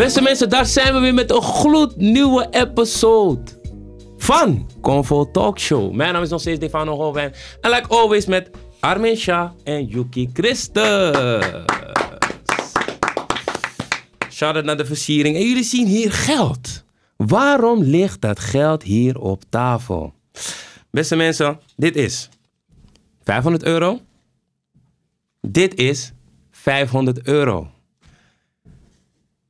Beste mensen, daar zijn we weer met een gloednieuwe episode van Convo Talk Show. Mijn naam is nog steeds Stefano Holwijn. En like always met Armin Shah en Yuki Christus. Shout-out naar de versiering. En jullie zien hier geld. Waarom ligt dat geld hier op tafel? Beste mensen, dit is 500 euro. Dit is 500 euro.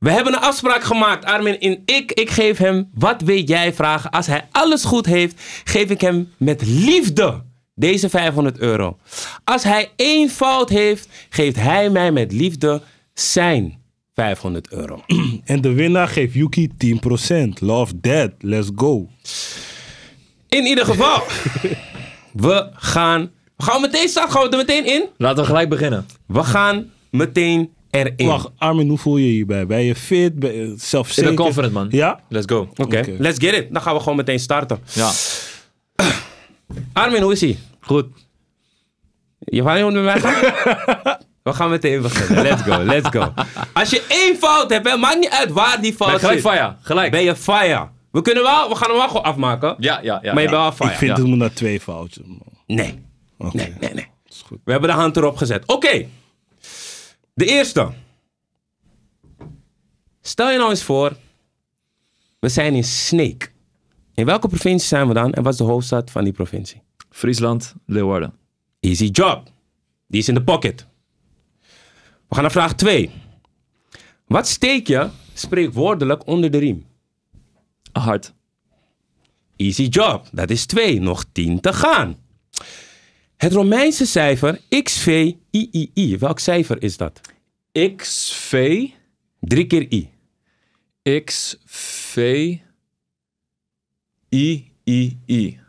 We hebben een afspraak gemaakt, Armin en ik. Ik geef hem, wat weet jij vragen? Als hij alles goed heeft, geef ik hem met liefde deze 500 euro. Als hij één fout heeft, geeft hij mij met liefde zijn 500 euro. En de winnaar geeft Yuki 10%. Love that, let's go. In ieder geval, we gaan. Gaan we meteen starten? Gaan we er meteen in? Laten we gelijk beginnen. We gaan meteen erin. Wacht, Armin, hoe voel je je hierbij? Ben je fit? Ben je zelfzeker? Ik ben confident, man. Ja? Let's go. Oké. Let's get it. Dan gaan we gewoon meteen starten. Ja. Armin, hoe is hij? Goed. Je wou niet met mij gaan? We gaan meteen beginnen. Let's go, let's go. Als je één fout hebt, hè, maakt niet uit waar die fout gelijk zit. Gelijk fire, gelijk. Ben je fire. We, kunnen wel, we gaan hem wel gewoon afmaken. Ja, ja, ja. Maar je ja. bent wel fire. Ik vind het moet naar twee fouten. Man. Nee. nee. Nee, nee, Is goed. We hebben de hand erop gezet. Oké. De eerste. Stel je nou eens voor, we zijn in Sneek. In welke provincie zijn we dan en wat is de hoofdstad van die provincie? Friesland, Leeuwarden. Easy job. Die is in de pocket. We gaan naar vraag 2. Wat steek je spreekwoordelijk onder de riem? Hard. Easy job. Dat is 2. Nog 10 te gaan. Het Romeinse cijfer XVIII. Welk cijfer is dat? XV. Drie keer I. XVIII.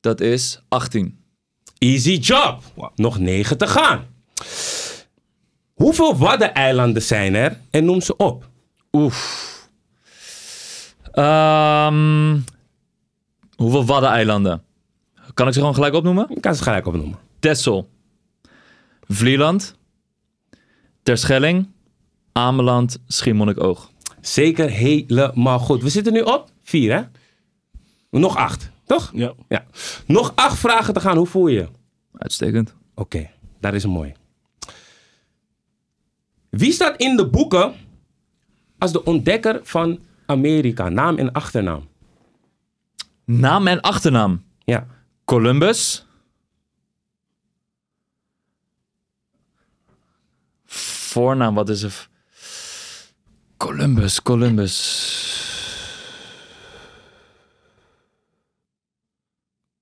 Dat is 18. Easy job. Nog 9 te gaan. Hoeveel Waddeneilanden zijn er en noem ze op? Oef. Um, hoeveel Waddeneilanden? Kan ik ze gewoon gelijk opnoemen? Ik kan ze gelijk opnoemen. Tessel, Vlieland, Terschelling, Ameland, Schiermonnikoog. Zeker helemaal goed. We zitten nu op vier, hè? Nog acht, toch? Ja. ja. Nog acht vragen te gaan. Hoe voel je? Uitstekend. Oké, daar is een mooi. Wie staat in de boeken als de ontdekker van Amerika? Naam en achternaam. Naam en achternaam? Ja. Columbus. Voornaam, wat is het? Columbus, Columbus.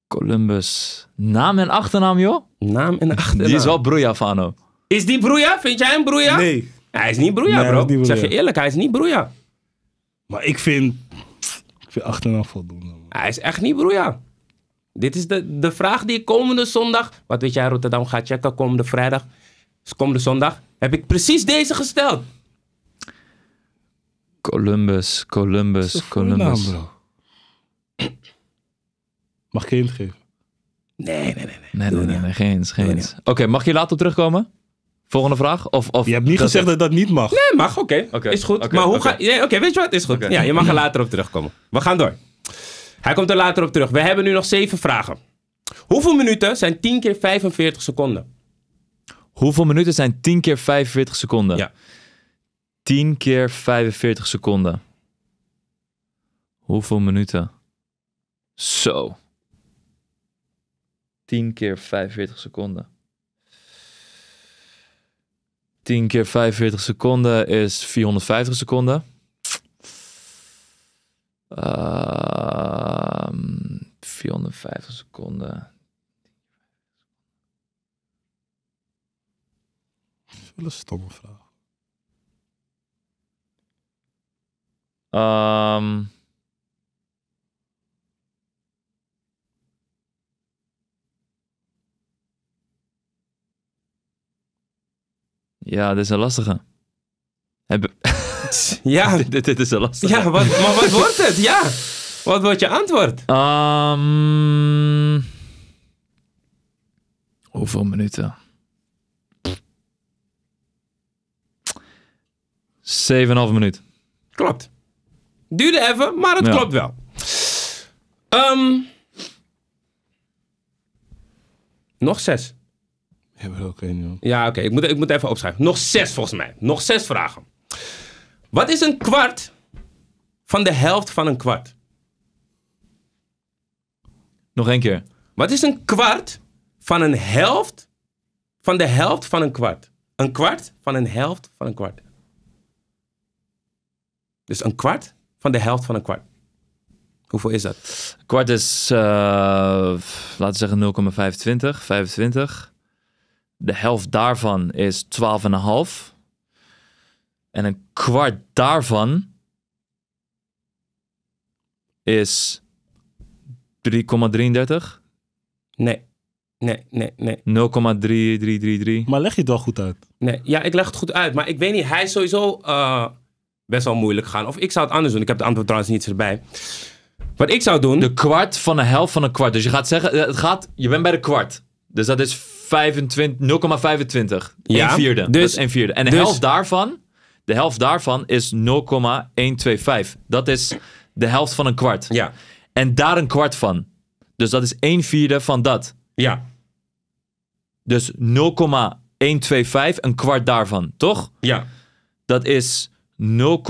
Columbus. Naam en achternaam, joh? Naam en achternaam. Die is wel broeia, Fano. Is die broeia? Vind jij hem broeia? Nee. Hij is niet broeia, bro. Zeg je eerlijk, hij is niet broeia. Maar ik vind... Ik vind achternaam voldoende. Hij is echt niet broeia. Dit is de, de vraag die ik komende zondag, wat weet jij, Rotterdam gaat checken komende vrijdag, dus komende zondag, heb ik precies deze gesteld. Columbus, Columbus, Columbus. mag ik je geven? Nee, nee, nee. Nee, nee, nee, nee, geen, geen. Oké, mag je later op terugkomen? Volgende vraag? Of, of je hebt niet gezegd dat dat niet mag. Nee, mag. Oké, okay. is goed. maar hoe ga... Nee, Oké, weet je wat? Is goed. Ja, je mag er later op terugkomen. We gaan door. Hij komt er later op terug. We hebben nu nog zeven vragen. Hoeveel minuten zijn 10 keer 45 seconden? Hoeveel minuten zijn 10 keer 45 seconden? Ja. 10 keer 45 seconden. Hoeveel minuten? Zo. 10 keer 45 seconden. 10 keer 45 seconden is 450 seconden. Uh, ehm, 450 seconden. Wel een stomme vraag. Um, ja, dit is een lastige. Heb Ja. dit, is een lastige. Ja, wat, maar wat wordt het? Ja. Wat wordt je antwoord? Um, hoeveel minuten? 7,5 minuut. Klopt. Duurde even, maar het klopt wel. Ehm, nog zes. Hebben we ook één, Ja, oké. Ik, moet, ik moet even opschrijven. Nog zes volgens mij. Nog zes vragen. Wat is een kwart van de helft van een kwart? Nog één keer. Wat is een kwart van een helft van de helft van een kwart? Een kwart van een helft van een kwart. Dus een kwart van de helft van een kwart. Hoeveel is dat? Een kwart is, eh, laten we zeggen 0,25, 25. De helft daarvan is 12,5. En een kwart daarvan is 3,33? Nee. Nee, nee, nee. 0,3333. Maar leg je het wel goed uit? Nee, ja, ik leg het goed uit. Maar ik weet niet, hij is sowieso eh, best wel moeilijk gaan. Of ik zou het anders doen. Ik heb het antwoord trouwens niet erbij. Wat ik zou doen... De kwart van de helft van een kwart. Dus je gaat zeggen, eh, het gaat, je bent bij de kwart. Dus dat is 0,25. Ja. Een vierde. Dus, een vierde. En de dus- helft daarvan de helft daarvan is 0,125. Dat is de helft van een kwart. Ja. En daar een kwart van. Dus dat is 1 vierde van dat. Ja. Dus 0,125, een kwart daarvan, toch? Ja. Dat is 0,3. Oh,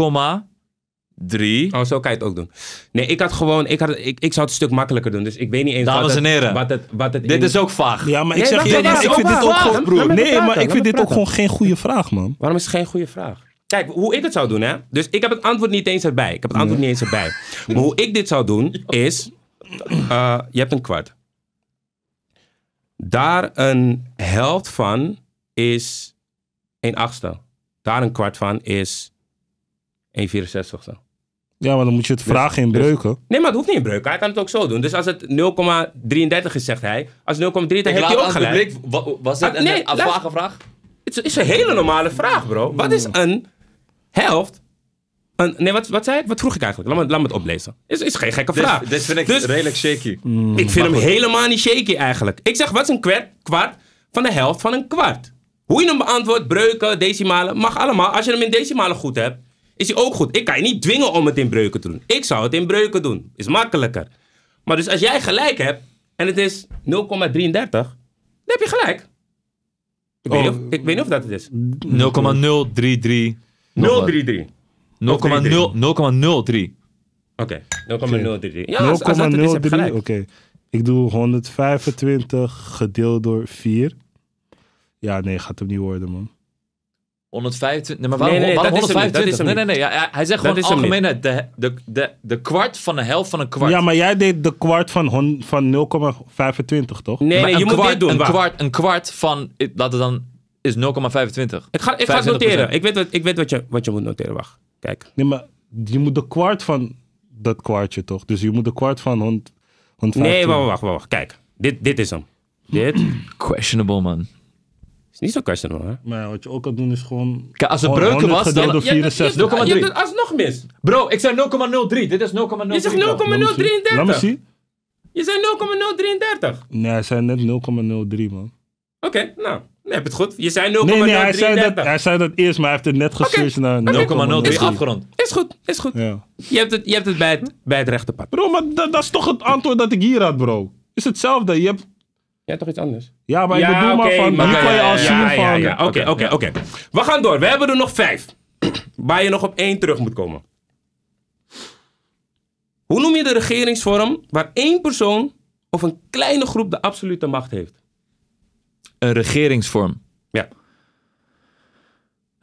zo kan je het ook doen. Nee, ik had gewoon, ik, had, ik, ik zou het stuk makkelijker doen. Dus ik weet niet eens Dames wat, en heren, het, wat het, wat het dit is ook vaag. Ja, maar ik zeg je, ik vind dit ook gewoon, broer. Nee, maar ik vind dit ook gewoon geen goede vraag, man. Waarom is het geen goede vraag? Kijk, hoe ik het zou doen, hè. Dus ik heb het antwoord niet eens erbij. Ik heb het antwoord niet eens erbij. Maar hoe ik dit zou doen, is... Eh, je hebt een kwart. Daar een helft van is een achtste. Daar een kwart van is een zo. Ja, maar dan moet je het dus- vragen in dus- breuken. nee, maar het hoeft niet in breuken. Hij kan het ook zo doen. Dus als het 0,33 is, zegt hij. Als 0,33 heb je ook gelijk. was dit ah, nee, een vage vraag? Het is een hele normale vraag, bro. Wat hmm. is een helft. Een, nee, wat, wat zei je? Wat vroeg ik eigenlijk? Laat me, laat het oplezen. Is, is geen gekke vraag. Dit, vind ik dus, redelijk shaky. Mm. ik vind hem helemaal niet shaky eigenlijk. Ik zeg, wat is een kwart, kwart van de helft van een kwart? Hoe je hem beantwoordt, breuken, decimalen, mag allemaal. Als je hem in decimalen goed hebt, is hij ook goed. Ik kan je niet dwingen om het in breuken te doen. Ik zou het in breuken doen. Is makkelijker. Maar dus als jij gelijk hebt en het is 0,33, dan heb je gelijk. Ik, weet, of, ik weet niet of dat het is. 0,033. 033. 0,03. Oké, 0,03. Ja, 0,03, oké. Ik doe 125 gedeeld door 4. Ja, nee, gaat hem niet worden, man. 125. Nee, maar waarom, nee, nee, waarom 125? nee, nee, nee. Ja, hij zegt dat gewoon algemeen De, de, de, de kwart van de helft van een kwart. Ja, maar jij deed de kwart van, van 0,25, toch? Nee, je moet dit doen. Een kwart, een kwart van, laten we dan is 0,25. Ik ga, ik ga het noteren. Ik weet, wat, ik weet wat, je, wat je moet noteren. Wacht, kijk. Nee, maar je moet de kwart van dat kwartje toch? Dus je moet de kwart van 100, Nee, wacht, wacht, wacht. Kijk, dit, dit is hem. Dit. Questionable, man. Is niet zo questionable, hè? Maar wat je ook kan doen is gewoon... Kijk, als het breuken was, dan... 64. je, je, alsnog mis. Bro, ik zei 0,03. Dit is 0,03. Je zegt 0,033. Laat me zien. Je zei 0,033. Nee, hij zei net 0,03, man. Oké, nou. Nee, heb het goed. Je zei 0,03. Nee, hij zei, dat, hij zei dat eerst, maar hij heeft het net geswitcht okay. naar 0,03 okay. afgerond. Is goed, is goed. Ja. Je hebt het, je hebt het bij, het bij het rechte pad. Bro, maar dat, is toch het antwoord dat ik hier had, bro. Is hetzelfde. Je hebt... Ja, toch iets anders? Ja, maar ik bedoel maar van, Hier kan je al zien van... oké, oké, oké. We gaan door. We hebben er nog vijf. waar je nog op één terug moet komen. Hoe noem je de regeringsvorm waar één persoon of een kleine groep de absolute macht heeft? een regeringsvorm. Ja.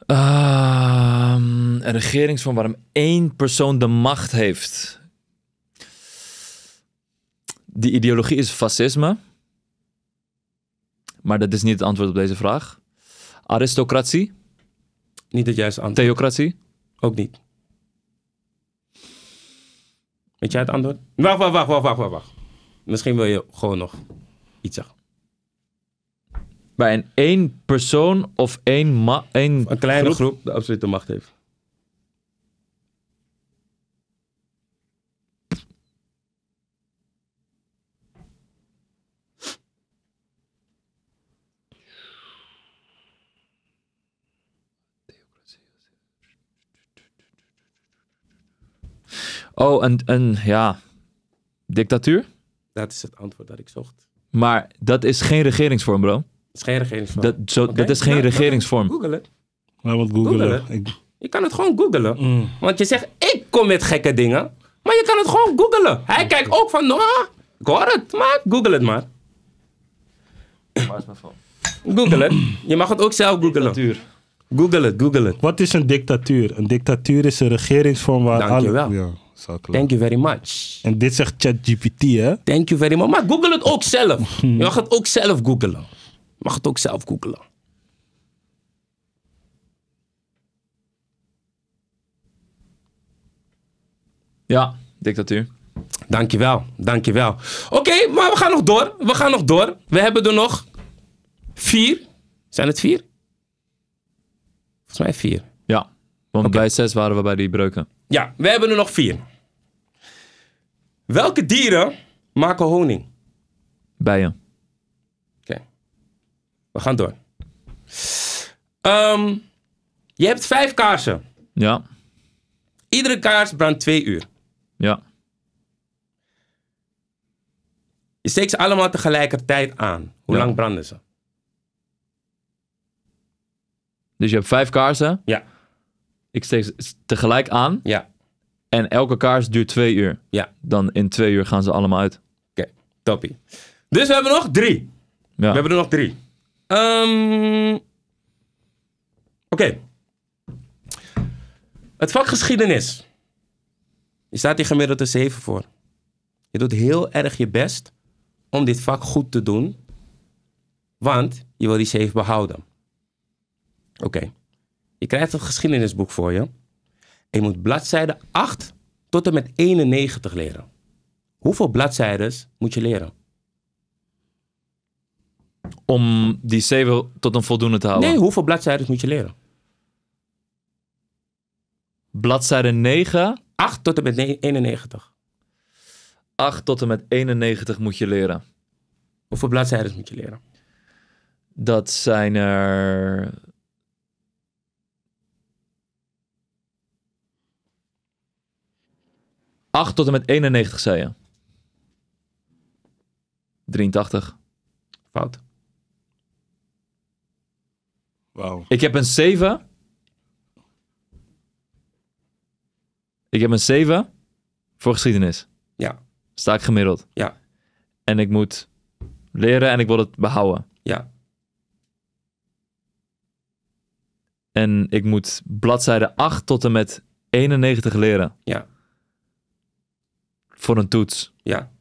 Ehm, een regeringsvorm waarom één persoon de macht heeft. Die ideologie is fascisme. Maar dat is niet het antwoord op deze vraag. Aristocratie? Niet het juiste antwoord. Theocratie? Ook niet. Weet jij het antwoord? Wacht, wacht, wacht, wacht, wacht, wacht. Misschien wil je gewoon nog iets zeggen bij een één persoon of één, ma- één een kleine groep, groep de absolute macht heeft. Oh, een, een ja. Dictatuur? Dat is het antwoord dat ik zocht. Maar dat is geen regeringsvorm, bro. Dat is geen regeringsvorm. Dat, is geen nou, regeringsvorm. Google het. Maar wat googelen? Ik... Je kan het gewoon googelen. Mm. Want je zegt, ik kom met gekke dingen. Maar je kan het gewoon googelen. Hij kijkt ook van, nou, ik hoor het, maar google het maar. Google het. Je mag het ook zelf googelen. Dictatuur. Google het, google het. Wat is een dictatuur? Een dictatuur is een regeringsvorm waar Dankjewel. alle... Ja, Thank you very much. En dit zegt ChatGPT, hè? Thank you very much. Maar google het ook zelf. Je mag het ook zelf googelen mag het ook zelf googelen. Ja, dictatuur. Dankjewel, dankjewel. Oké, maar we gaan nog door. We gaan nog door. We hebben er nog vier. Zijn het vier? Volgens mij vier. Ja, want bij zes waren we bij die breuken. Ja, we hebben er nog vier. Welke dieren maken honing? Bijen. We gaan door. Ehm, je hebt vijf kaarsen. Ja. Iedere kaars brandt twee uur. Ja. Je steekt ze allemaal tegelijkertijd aan. Hoe lang branden ze? Dus je hebt vijf kaarsen. Ja. Ik steek ze tegelijk aan. Ja. En elke kaars duurt twee uur. Ja. Dan in twee uur gaan ze allemaal uit. Oké, okay. toppie. Dus we hebben nog drie. Ja. We hebben er nog drie. Um, Oké. Het vak geschiedenis. Je staat hier gemiddeld een 7 voor. Je doet heel erg je best om dit vak goed te doen. Want je wil die 7 behouden. Oké. Je krijgt een geschiedenisboek voor je. En je moet bladzijde 8 tot en met 91 leren. Hoeveel bladzijden moet je leren? om die C tot een voldoende te houden? Nee, hoeveel bladzijden moet je leren? Bladzijde 9. 8 tot en met 91. 8 tot en met 91 moet je leren. Hoeveel bladzijden moet je leren? Dat zijn er. 8 tot en met 91 zei je. 83. Fout. Wow. Ik heb een 7. Ik heb een 7 voor geschiedenis. Ja. Sta ik gemiddeld. Ja. En ik moet leren en ik wil het behouden. Ja. En ik moet bladzijde 8 tot en met 91 leren. Ja. Voor een toets. Ja.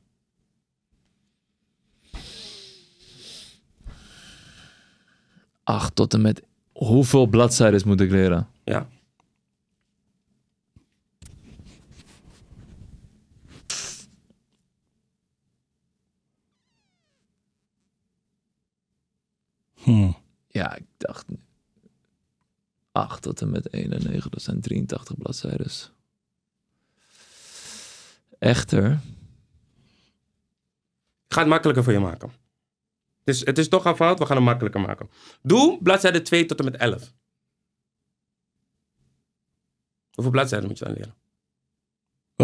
8 tot en met hoeveel bladzijden moet ik leren? Ja. Hmm. Ja, ik dacht 8 tot en met 91, dat zijn 83 bladzijden. Echter. Ik ga het makkelijker voor je maken. Dus het is toch fout. we gaan het makkelijker maken. Doe bladzijde 2 tot en met 11. Hoeveel bladzijden moet je dan leren?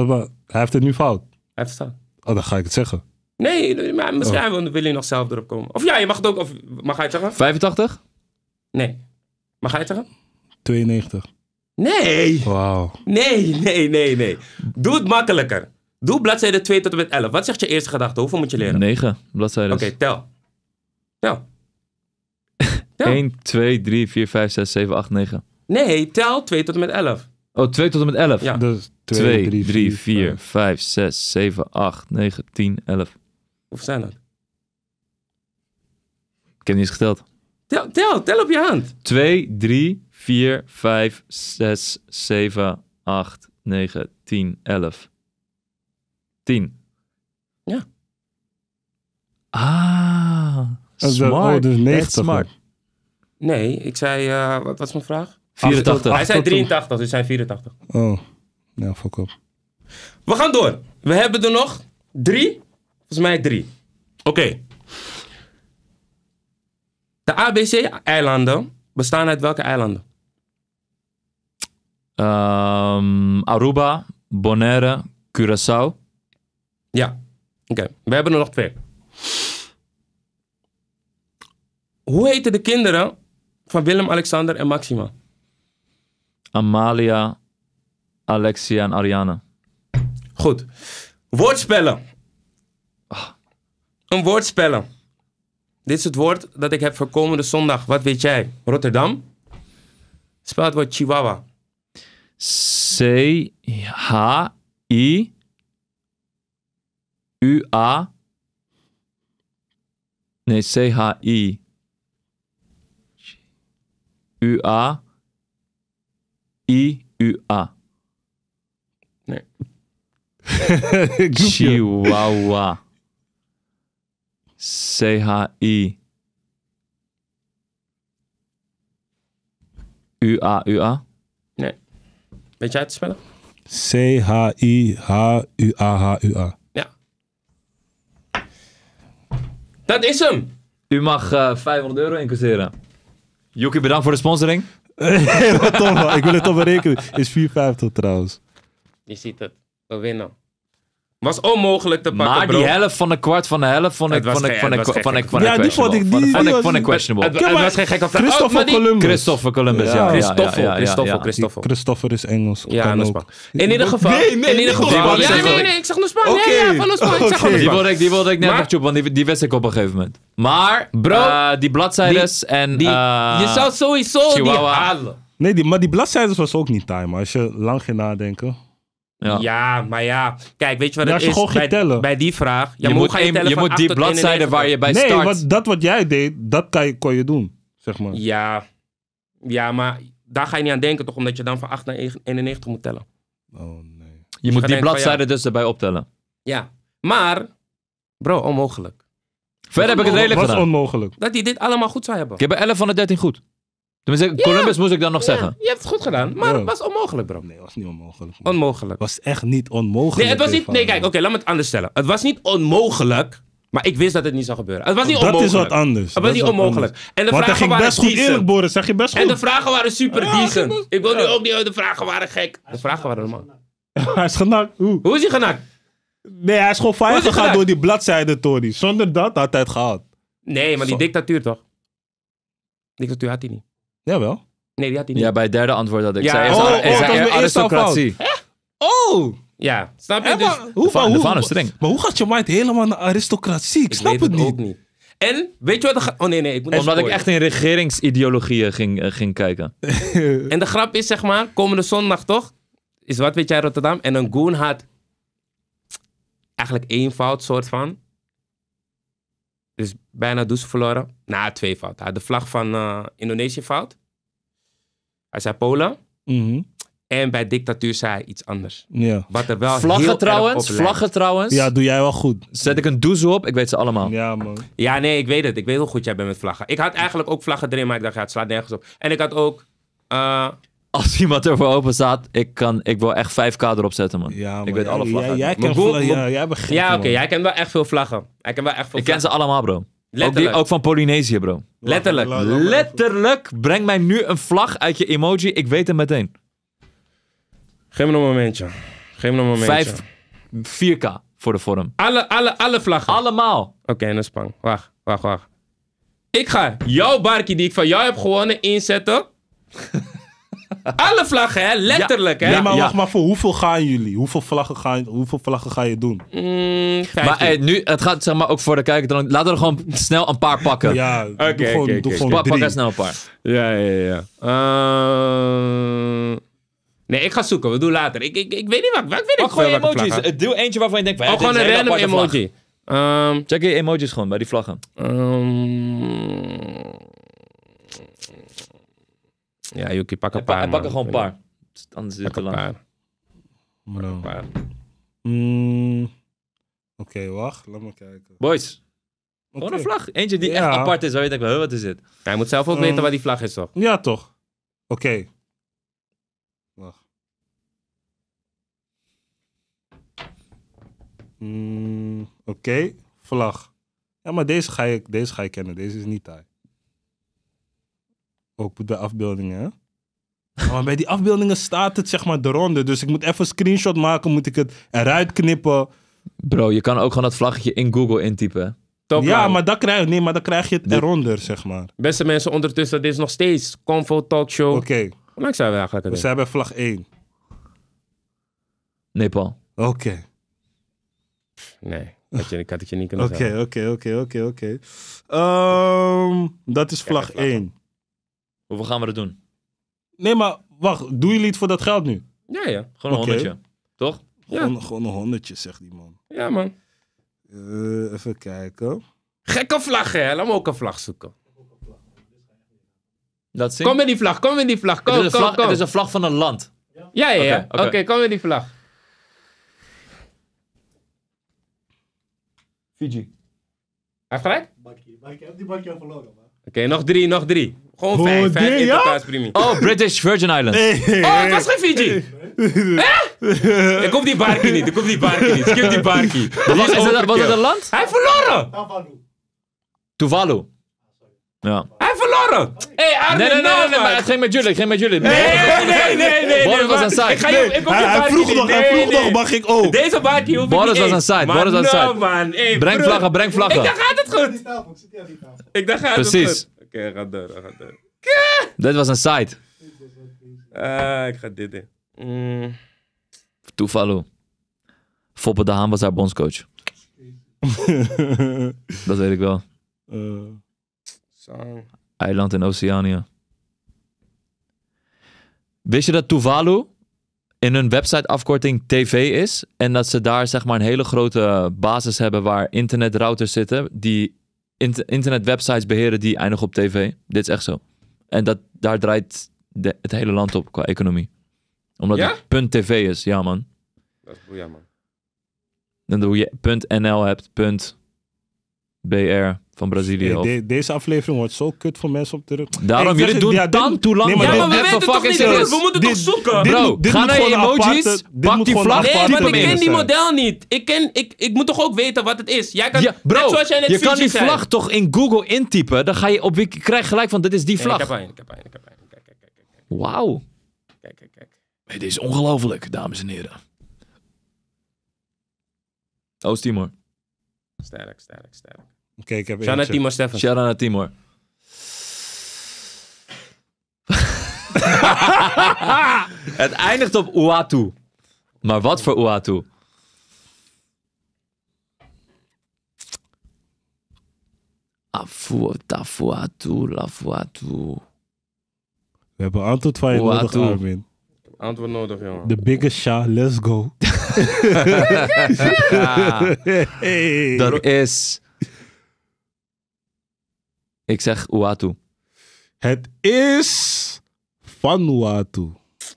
Maar hij heeft het nu fout. Hij heeft het fout. Oh, dan ga ik het zeggen. Nee, misschien oh. wil je nog zelf erop komen. Of ja, je mag het ook. Of, mag hij het zeggen? 85? Nee. Mag hij het zeggen? 92. Nee. Wauw. Nee, nee, nee, nee. Doe het makkelijker. Doe bladzijde 2 tot en met 11. Wat zegt je eerste gedachte? Hoeveel moet je leren? 9 bladzijden. Oké, okay, tel. Ja. 1, 2, 3, 4, 5, 6, 7, 8, 9. Nee, tel 2 tot en met 11. Oh, 2 tot en met 11. Ja. Dus 2, 3, 4, 5, 6, 7, 8, 9, 10, 11. Hoeveel zijn dat? Ik heb niet eens geteld. tel, tel op je hand. 2, 3, 4, 5, 6, 7, 8, 9, 10, 11. 10. Ja. Ah. Oh, smart. Oh, dus 90. Nee, ik zei, eh, wat was mijn vraag? 84. Hij zei 83, dus zijn 84. Oh, nou, fuck op. We gaan door. We hebben er nog drie. Volgens mij drie. Oké. De ABC-eilanden bestaan uit welke eilanden? Ehm, Aruba, Bonaire, Curaçao. Ja, oké. We hebben er nog twee. Hoe heten de kinderen van Willem, Alexander en Maxima? Amalia, Alexia en Ariane. Goed. Woordspellen. Een woordspellen. Dit is het woord dat ik heb voor komende zondag. Wat weet jij? Rotterdam. Spel het woord Chihuahua. C-H-I-U-A. Nee, C-H-I. UA. I-U-A. Nee. Chihuahua. C-H-I. U-A-U-A? Nee. Weet jij het spellen? C-H-I-H-U-A-H-U-A. Ja. Dat is hem! U mag uh, eh, 500 euro incasseren. Jokie, bedankt voor de sponsoring. Wat tof, ik wil het op berekenen. Is 4,50 trouwens. Je ziet het, we winnen. Was onmogelijk te pakken, Maar die helft van de kwart van de helft vond ik, van ik, vond ik, ik, ik, Ja, die vond ik, die, vond ik, vond ik questionable. Het, het, was geen gekke vraag. Christopher oh, Columbus. Christopher Columbus, ja. Christopher, Christopher, Christopher. Christopher is Engels. Ja, ik In ieder geval. Nee, nee, in ieder geval. Ja, nee, nee, ik zag Nuspan. Nee, ja, van Ik zag Die wilde ik, die wilde ik net nog want die, die wist ik op een gegeven moment. Maar, bro. Eh, die bladzijdes en... Eh, je zou sowieso die halen. Nee, maar die bladzijdes was ook niet time. Als je lang ging nadenken... Ja. ja. maar ja. Kijk, weet je wat het is? bij, bij die vraag. je, moet ga je, moet die bladzijde waar je bij nee, start. Nee, wat, dat wat jij deed, dat kan je, kon je doen, zeg maar. Ja. ja, maar daar ga je niet aan denken toch? Omdat je dan van 8 naar 91 moet tellen. Oh nee. Je, moet dus die bladzijde dus erbij optellen. Ja, maar... Bro, onmogelijk. Verder heb ik het redelijk was onmogelijk. Dat hij dit allemaal goed zou hebben. Ik heb 11 van de 13 goed. Tenminste, ja. Columbus moest ik dan nog zeggen. Je hebt het goed gedaan, maar het was onmogelijk, bro. Nee, het was niet onmogelijk. Onmogelijk. Het was echt niet onmogelijk. Nee, het was niet, nee kijk, oké, laat me het anders stellen. Het was niet onmogelijk, maar ik wist dat het niet zou gebeuren. Het was niet dat onmogelijk. Dat is wat anders. Het was niet onmogelijk. En de vragen waren En de vragen waren super ja, decent. Ik wil nu ook niet... De vragen waren gek. De vragen waren normaal. Hij is genakt. Hoe? is hij genakt? Nee, hij is gewoon fijn gegaan door die bladzijde, Tony. Zonder dat had hij het gehad. Nee, maar die dictatuur toch? Dictatuur had hij niet ja wel Nee, die had hij niet. Ja, bij het derde antwoord had ik. Ja, zei, oh, oh, aristocratie. Oh! Ja, snap je? dus, hoe, de, hoe, de streng. Maar hoe gaat je mind helemaal naar aristocratie? Ik, snap het, niet. niet. En, weet je wat Oh nee, nee. Ik moet Omdat ik echt in regeringsideologieën ging, eh, ging kijken. en de grap is, zeg maar, komende zondag toch? Is wat weet jij Rotterdam? En een goon had eigenlijk fout soort van. Dus bijna dus verloren. Na twee fouten. Hij had de vlag van eh, Indonesië fout. Hij zei Polen. Mhm. En bij dictatuur zei hij iets anders. Ja. Wat er wel vlaggen trouwens, vlaggen trouwens. Ja, doe jij wel goed. Zet ik een douche op, ik weet ze allemaal. Ja, man. Ja, nee, ik weet het. Ik weet hoe goed jij bent met vlaggen. Ik had eigenlijk ook vlaggen erin, maar ik dacht, ja, het slaat nergens op. En ik had ook eh, als iemand ervoor open staat, ik, kan, ik wil echt 5k erop zetten, man. Ja, ik weet alle vlaggen. Jij, jij kent ja, ja oké, jij kent wel echt veel vlaggen. Ik kent wel echt veel ik ken ze allemaal, bro. Ook, ook, van Polynesië, bro. Letterlijk. Letterlijk. Breng mij nu een vlag uit je emoji. Ik weet het meteen. Geef me nog een momentje. Geef me nog een momentje. Vijf, 4K voor de vorm. Alle, alle, alle vlaggen? Allemaal. Oké, okay, en spang. Wacht, wacht, wacht. Ik ga jouw barkie die ik van jou heb gewonnen inzetten. Alle vlaggen, hè? letterlijk. Hè? Nee, maar wacht maar voor. Hoeveel gaan jullie? Hoeveel vlaggen ga je, hoeveel vlaggen ga je doen? Mm, maar nu, het gaat zeg maar ook voor de kijker. dan- Laten we er gewoon snel een paar pakken. Ja, Oké, doe gewoon, oké, doe oké. pak er snel een paar. Ja, ja, ja. Eh, nee, ik ga zoeken. We doen later. Ik, ik, ik weet niet wat. Ik weet Pak niet gewoon emojis. Eh, doe eentje waarvan je denkt... wij. Oh, eh, gewoon een random emoji. Ehm, Check je emojis gewoon bij die vlaggen. Ehm, Ja, Yuki, pak een paar. Ik pak er gewoon een paar. Anders is het te lang. een Paar. Mm, oké, wacht. Laat me kijken. Boys. Gewoon een vlag. Eentje die echt apart is. Waar je denkt, wat is dit? Ja, hij moet zelf ook ehm, weten waar die vlag is, toch? Ja, toch. Oké. Wacht. Mm, oké, vlag. Ja, maar deze ga, ik, deze ga ik kennen. Deze is niet Thai. Ook de afbeeldingen, Maar bij die afbeeldingen staat het zeg maar eronder, Dus ik moet even een screenshot maken, moet ik het eruit knippen. Bro, je kan ook gewoon dat vlaggetje in Google intypen. ja, maar dan, krijg, nee, maar dan krijg je het eronder, zeg maar. Beste mensen, ondertussen, dit is nog steeds Convo Show. Oké. Okay. Hoe zijn we eigenlijk? We zijn bij vlag 1. Nepal. Oké. Nee, ik had het je niet kunnen okay, zeggen. Oké, oké, oké, oké, oké. Ehm, dat is vlag 1. Hoeveel gaan we dat doen? Nee, maar wacht. doe je het voor dat geld nu? Ja, ja. Gewoon een honderdje. Toch? Ja. Gewoon, een honderdje, zegt die man. ja, man. Eh, even kijken. Gekke vlag, hè. Laat me ook een vlag zoeken. Dat zien. Kom met die vlag, kom in die vlag. Kom, is een kom, vlag kom. het is een vlag van een land. Ja, ja, ja. Oké, kom in die vlag. Fiji. Echt gelijk? Bakje, Bakje, heb die bakje al verloren, man. nog drie, nog drie. Gewoon vijf, vijf nee, intercountry Oh, British Virgin Islands. Nee. Oh, het was geen Fiji. Hè? Ik hoef die barkie niet, ik hoef die barkie niet. Skip die barkie. Was, is was een land? Hij verloren. Tuvalu. Ja. Hij verloren. Hey, Armin. Nee, nee, nee, nou nee, maar het ging met jullie, het ging met jullie. Nee, nee, nee, nee. Boris was een side. Ik ga je, ik hij vroeg nog, hij vroeg nog, mag ik ook. Deze barkie hoef ik Boris was een side, Boris was een side. man. Breng vlaggen, breng vlaggen. Ik dacht, gaat het goed. Ik dacht, gaat het goed. Precies. Oké, Dit was een site. Eh, ik ga dit doen. Mm. Toevallo. Foppe de Haan was haar bondscoach. dat weet ik wel. Eh. Eiland in Oceanië. Wist je dat Tuvalu in hun website afkorting TV is? En dat ze daar zeg maar een hele grote basis hebben waar internetrouters zitten die internetwebsites beheren die eindigen op tv. Dit is echt zo. En dat, daar draait de, het hele land op qua economie. Omdat het punt .tv is, ja man. Dat is boeiend man. Dan doe je .nl hebt, punt .br, van Brazilië. Hey, deze aflevering wordt zo kut voor mensen op de rug. Daarom, hey, jullie doen dan te lang. Nee, maar, ja, we weten toch niet, we moeten dit, toch zoeken. Dit, Bro, dit ga naar je emojis, aparte, pak die vlag. Nee, want ik ken die model niet. Ik, ken, ik, ik moet toch ook weten wat het is. Jij kan, ja, bro, zoals jij net je kan die vlag toch in Google intypen, dan ga je op Ik krijg gelijk van dit is die vlag. ik heb een. ik heb een. ik heb een. Kijk, kijk, kijk. Wauw. Kijk, kijk, kijk. Hey, dit is ongelooflijk, dames en heren. Oost-Timor. Sterk, sterk, sterk. Oké, ik heb Shout Timo Timor. het eindigt op Uatu. Maar wat voor Uatu? Afu, tafuatu, lafuatu. We hebben antwoord van je nodig, Armin. Antwoord nodig, jongen. The biggest sha, let's go. ja. hey. Dat is... Ik zeg Uatu. Het is Vanuatu.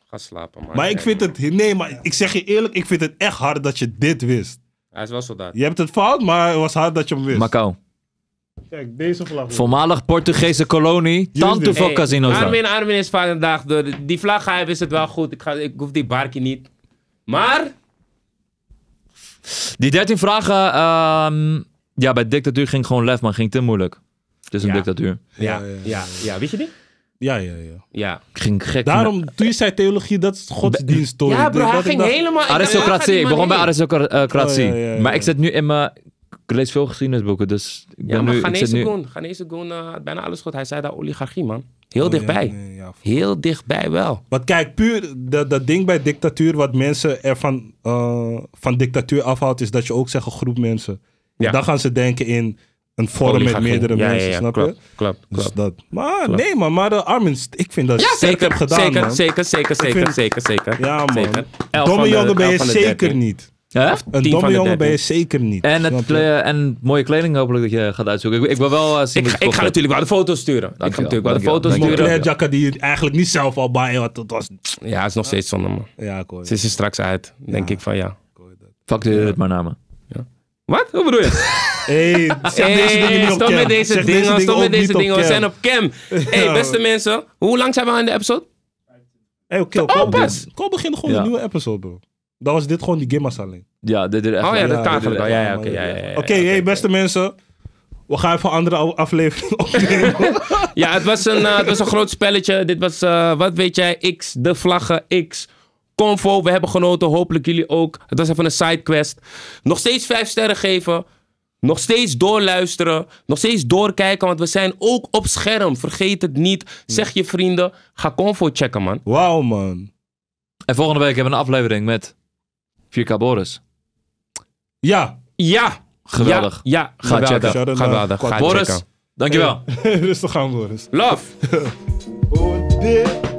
Ga slapen, man. Maar ik vind het... Nee, maar ik zeg je eerlijk, ik vind het echt hard dat je dit wist. Hij is wel soldaat. Je hebt het fout, maar het was hard dat je hem wist. Macau. Kijk, deze vlag. Voormalig Portugese kolonie. Tanto voor casino's. Armin, Armin is vandaag door. Die vlag hij is het wel goed. Ik, ga, ik hoef die barkie niet. Maar. Die 13 vragen. Ehm, ja, bij dictatuur ging gewoon lef, maar ging te moeilijk. Het is een dictatuur. Ja, ja, ja, Weet je die? Ja, ja, ja. ja. ging gek Daarom, toen je zei theologie, dat is godsdienst, Ja, bro, hij ging helemaal... Aristocratie. Ik begon bij aristocratie. Oh, maar ik zit nu in mijn... Ik lees veel geschiedenisboeken, dus... Ik ja, maar Ghanese Ghanese eh, had bijna alles goed. Hij zei daar oligarchie, man. Heel oh, dichtbij. Heel dichtbij wel. Want kijk, puur dat, dat ding bij dictatuur, wat mensen ervan eh, van dictatuur afhoudt, is dat je ook zegt een groep mensen. Ja. Dan gaan ze denken in een forum met meerdere mensen, ja, ja, snap klopt, Klopt, Dus dat. Maar nee, man, maar de eh, Armin, ik vind dat ja, zeker heb gedaan, zeker, man. Zeker, zeker, zeker, vind, zeker, zeker. Ja, man. Zeker. Domme jongen ben je zeker niet. Huh? Een domme jongen ben je zeker niet. En, het, eh, en mooie kleding hopelijk dat je gaat uitzoeken. Ik, ik wil wel uh, zien ik, ik ga natuurlijk wel de foto's sturen. ik ga natuurlijk wel de foto's sturen. De jakken die je eigenlijk niet zelf al bij had. Dat was... Ja, is nog steeds zonde man. Ja, ik Ze is er straks uit. Denk ik van ja. Fuck de maar namen. Wat? Hoe bedoel je? hey, zeg deze dingen met deze dingen, stop met deze dingen. We zijn op cam. hey, beste mensen. Hoe lang zijn we aan de episode? Hey, oké, kom, pas. kom beginnen gewoon een nieuwe episode, bro. Dan was dit gewoon die Gimmas alleen. Ja, dit is echt... Oh ja, dat kan wel. Ja, ja, oké. Oké, hey, beste mensen. We gaan even een andere aflevering opnemen. ja, het was, een, eh, het was een groot spelletje. Dit was, eh, wat weet jij, X, de vlaggen, X, Convo. We hebben genoten, hopelijk jullie ook. Het was even een sidequest. Nog steeds vijf sterren geven. Nog steeds doorluisteren, nog steeds doorkijken, want we zijn ook op scherm. Vergeet het niet. Zeg je vrienden, ga comfort checken, man. Wauw, man. En volgende week hebben we een aflevering met 4K Boris. Ja. Ja. Geweldig. Ja, ja. Ga geweldig. Checken. Ga Boris, dankjewel. rustig aan, Boris. Love. Oh,